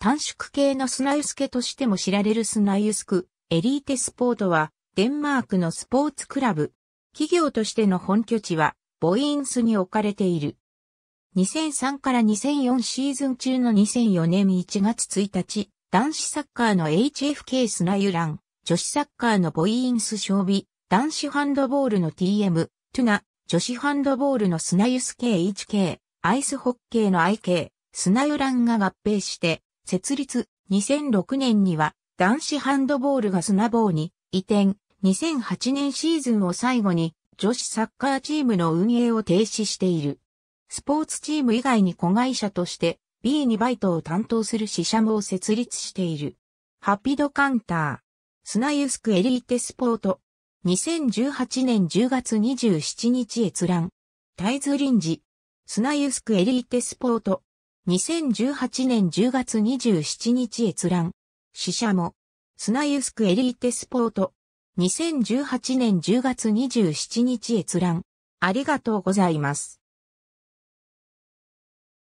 短縮系のスナユスケとしても知られるスナユスク、エリーテスポートは、デンマークのスポーツクラブ。企業としての本拠地は、ボインスに置かれている。2003から2004シーズン中の2004年1月1日、男子サッカーの HFK スナユラン、女子サッカーのボイインス勝備、男子ハンドボールの TM、トゥナ、女子ハンドボールのスナユス k h k アイスホッケーの IK、スナユランが合併して、設立、2006年には男子ハンドボールがスナボーに移転、2008年シーズンを最後に女子サッカーチームの運営を停止している。スポーツチーム以外に子会社として B2 バイトを担当する支社も設立している。ハピドカンター。スナユスクエリーテスポート。2018年10月27日閲覧。タイズリンジ。スナユスクエリーテスポート。2018年10月27日閲覧。死者も、スナユスクエリーテスポート。2018年10月27日閲覧。ありがとうございます。